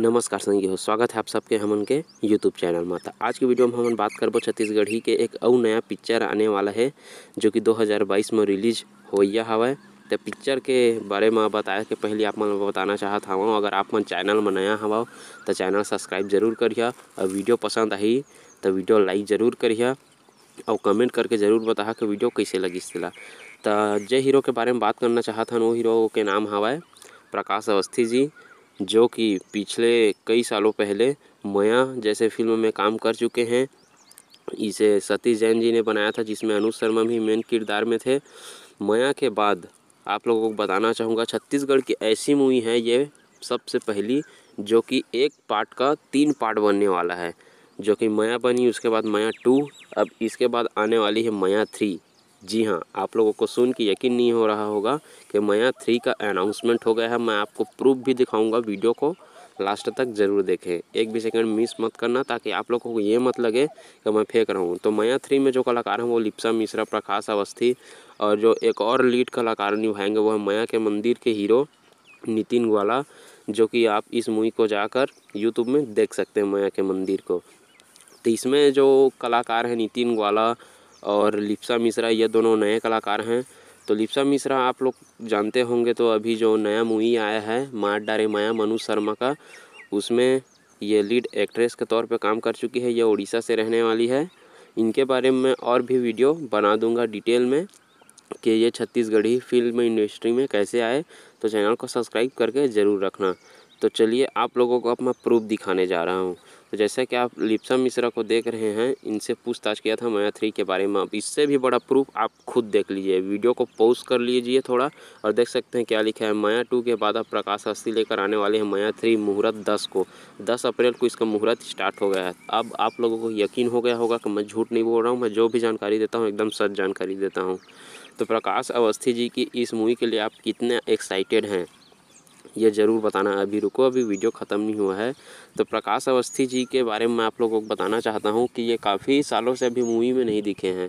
नमस्कार संगी हो स्वागत है आप सबके हम उनके यूट्यूब चैनल तो आज के वीडियो में हम बात करबो छत्तीसगढ़ी के एक और नया पिक्चर आने वाला है जो कि 2022 में रिलीज होइया हवा तो पिक्चर के बारे में बताया के पहले आप मन बताना चाहत हूँ अगर आप मन चैनल में नया हवा तो चैनल सब्सक्राइब जरूर करिए और वीडियो पसंद आई तो वीडियो लाइक ज़रूर करिए और कमेंट करके ज़रूर बताया कि वीडियो कैसे लगी तेला तो हीरो के बारे में बात करना चाहत हूँ वो हीरो के नाम हवा प्रकाश अवस्थी जी जो कि पिछले कई सालों पहले मया जैसे फिल्म में काम कर चुके हैं इसे सतीश जैन जी ने बनाया था जिसमें अनुज शर्मा भी मेन किरदार में थे मया के बाद आप लोगों को बताना चाहूँगा छत्तीसगढ़ की ऐसी मूवी है ये सबसे पहली जो कि एक पार्ट का तीन पार्ट बनने वाला है जो कि मया बनी उसके बाद मया टू अब इसके बाद आने वाली है मया थ्री जी हाँ आप लोगों को सुन के यकीन नहीं हो रहा होगा कि माया थ्री का अनाउंसमेंट हो गया है मैं आपको प्रूफ भी दिखाऊंगा वीडियो को लास्ट तक ज़रूर देखें एक भी सेकंड मिस मत करना ताकि आप लोगों को ये मत लगे कि मैं फेंक रहा हूँ तो माया थ्री में जो कलाकार हैं वो लिप्सा मिश्रा प्रकाश अवस्थी और जो एक और लीड कलाकार निभाएंगे वो है माया के मंदिर के हीरो नितिन ग्वाला जो कि आप इस मूवी को जाकर यूट्यूब में देख सकते हैं माया के मंदिर को तो इसमें जो कलाकार हैं नितिन ग्वाला और लिप्सा मिश्रा ये दोनों नए कलाकार हैं तो लिप्सा मिश्रा आप लोग जानते होंगे तो अभी जो नया मूवी आया है मार डारे माया मनु शर्मा का उसमें ये लीड एक्ट्रेस के तौर पे काम कर चुकी है ये उड़ीसा से रहने वाली है इनके बारे में और भी वीडियो बना दूंगा डिटेल में कि ये छत्तीसगढ़ी फिल्म इंडस्ट्री में कैसे आए तो चैनल को सब्सक्राइब करके ज़रूर रखना तो चलिए आप लोगों को अपना प्रूफ दिखाने जा रहा हूँ तो जैसा कि आप लिप्सा मिश्रा को देख रहे हैं इनसे पूछताछ किया था माया थ्री के बारे में अब इससे भी बड़ा प्रूफ आप खुद देख लीजिए वीडियो को पोस्ट कर लीजिए थोड़ा और देख सकते हैं क्या लिखा है माया टू के बाद अब प्रकाश अस्थि लेकर आने वाले हैं माया थ्री मुहूर्त दस को दस अप्रैल को इसका मुहूर्त स्टार्ट हो गया है अब आप लोगों को यकीन हो गया होगा कि मैं झूठ नहीं बोल रहा हूँ मैं जो भी जानकारी देता हूँ एकदम सच जानकारी देता हूँ तो प्रकाश अवस्थी जी की इस मूवी के लिए आप कितने एक्साइटेड हैं ये ज़रूर बताना अभी रुको अभी वीडियो ख़त्म नहीं हुआ है तो प्रकाश अवस्थी जी के बारे में आप लोगों को बताना चाहता हूँ कि ये काफ़ी सालों से अभी मूवी में नहीं दिखे हैं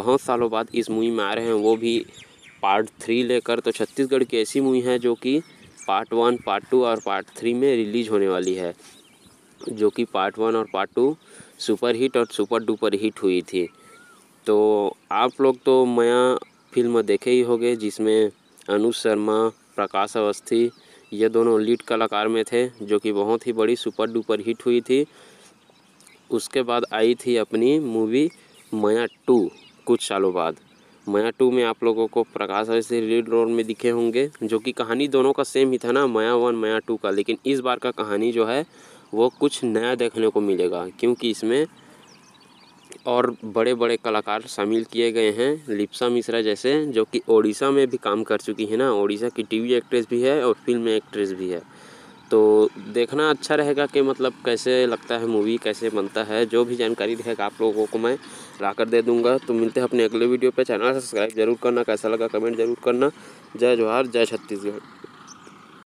बहुत सालों बाद इस मूवी में आ रहे हैं वो भी पार्ट थ्री लेकर तो छत्तीसगढ़ की ऐसी मूवी है जो कि पार्ट वन पार्ट टू और पार्ट थ्री में रिलीज़ होने वाली है जो कि पार्ट वन और पार्ट टू सुपर हिट और सुपर डुपर हिट हुई थी तो आप लोग तो मैं फिल्म देखे ही होंगे जिसमें अनुज शर्मा प्रकाश अवस्थी ये दोनों लीड कलाकार में थे जो कि बहुत ही बड़ी सुपर डुपर हिट हुई थी उसके बाद आई थी अपनी मूवी माया टू कुछ सालों बाद माया टू में आप लोगों को प्रकाश ऐसे से लीड रोल में दिखे होंगे जो कि कहानी दोनों का सेम ही था ना माया वन माया टू का लेकिन इस बार का कहानी जो है वो कुछ नया देखने को मिलेगा क्योंकि इसमें और बड़े बड़े कलाकार शामिल किए गए हैं लिप्सा मिश्रा जैसे जो कि ओडिशा में भी काम कर चुकी है ना ओडिशा की टीवी एक्ट्रेस भी है और फिल्म एक्ट्रेस भी है तो देखना अच्छा रहेगा कि मतलब कैसे लगता है मूवी कैसे बनता है जो भी जानकारी रहेगा आप लोगों को मैं ला कर दे दूँगा तो मिलते हैं अपने अगले वीडियो पर चैनल सब्सक्राइब जरूर करना कैसा लगा कमेंट जरूर करना जय जवाहर जय छत्तीसगढ़